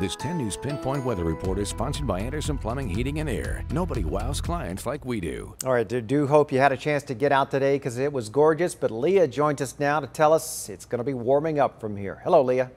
This 10 News Pinpoint Weather Report is sponsored by Anderson Plumbing, Heating and Air. Nobody wows clients like we do. All right, do, do hope you had a chance to get out today because it was gorgeous, but Leah joins us now to tell us it's going to be warming up from here. Hello, Leah.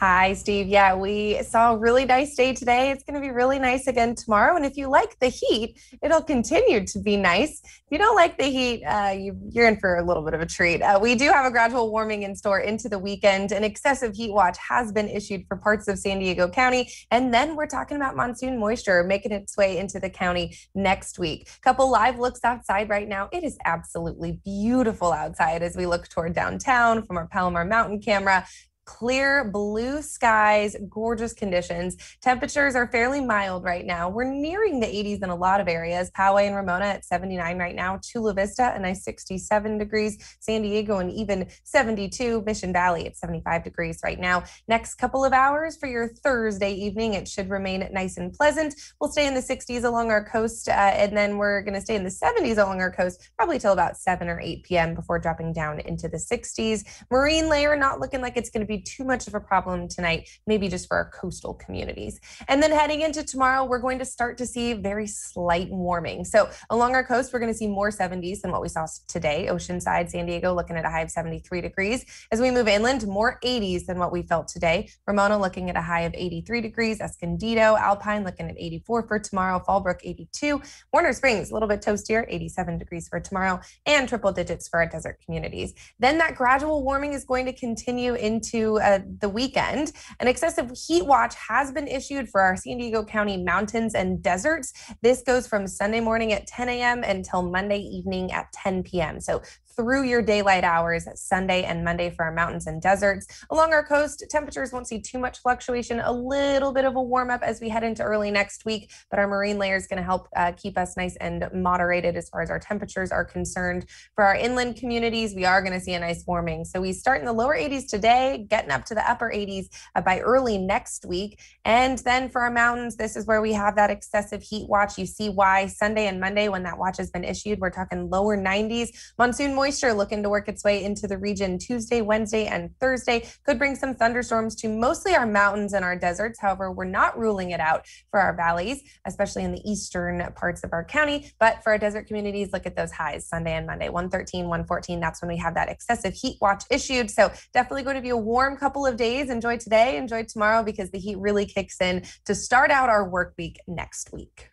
Hi, Steve. Yeah, we saw a really nice day today. It's going to be really nice again tomorrow. And if you like the heat, it'll continue to be nice. If you don't like the heat, uh, you, are in for a little bit of a treat. Uh, we do have a gradual warming in store into the weekend. An excessive heat watch has been issued for parts of San Diego County. And then we're talking about monsoon moisture making its way into the county next week. Couple live looks outside right now. It is absolutely beautiful outside as we look toward downtown from our Palomar Mountain camera clear blue skies, gorgeous conditions. Temperatures are fairly mild right now. We're nearing the 80s in a lot of areas. Poway and Ramona at 79 right now, Chula Vista a nice 67 degrees, San Diego and even 72, Mission Valley at 75 degrees right now. Next couple of hours for your Thursday evening, it should remain nice and pleasant. We'll stay in the 60s along our coast uh, and then we're going to stay in the 70s along our coast probably till about 7 or 8 p.m. before dropping down into the 60s. Marine layer not looking like it's going to be be too much of a problem tonight, maybe just for our coastal communities. And then heading into tomorrow, we're going to start to see very slight warming. So along our coast, we're going to see more 70s than what we saw today. Oceanside, San Diego looking at a high of 73 degrees. As we move inland, more 80s than what we felt today. Ramona looking at a high of 83 degrees. Escondido, Alpine looking at 84 for tomorrow. Fallbrook 82. Warner Springs a little bit toastier, 87 degrees for tomorrow, and triple digits for our desert communities. Then that gradual warming is going to continue into uh, the weekend. An excessive heat watch has been issued for our San Diego County mountains and deserts. This goes from Sunday morning at 10 a.m. until Monday evening at 10 p.m. So through your daylight hours Sunday and Monday for our mountains and deserts. Along our coast, temperatures won't see too much fluctuation, a little bit of a warm up as we head into early next week, but our marine layer is going to help uh, keep us nice and moderated as far as our temperatures are concerned. For our inland communities, we are going to see a nice warming. So we start in the lower 80s today, getting up to the upper 80s uh, by early next week. And then for our mountains, this is where we have that excessive heat watch. You see why Sunday and Monday, when that watch has been issued, we're talking lower 90s. Monsoon moisture looking to work its way into the region Tuesday, Wednesday, and Thursday. Could bring some thunderstorms to mostly our mountains and our deserts. However, we're not ruling it out for our valleys, especially in the eastern parts of our county. But for our desert communities, look at those highs Sunday and Monday 113, 114. That's when we have that excessive heat watch issued. So definitely going to be a warm warm couple of days. Enjoy today, enjoy tomorrow because the heat really kicks in to start out our work week next week.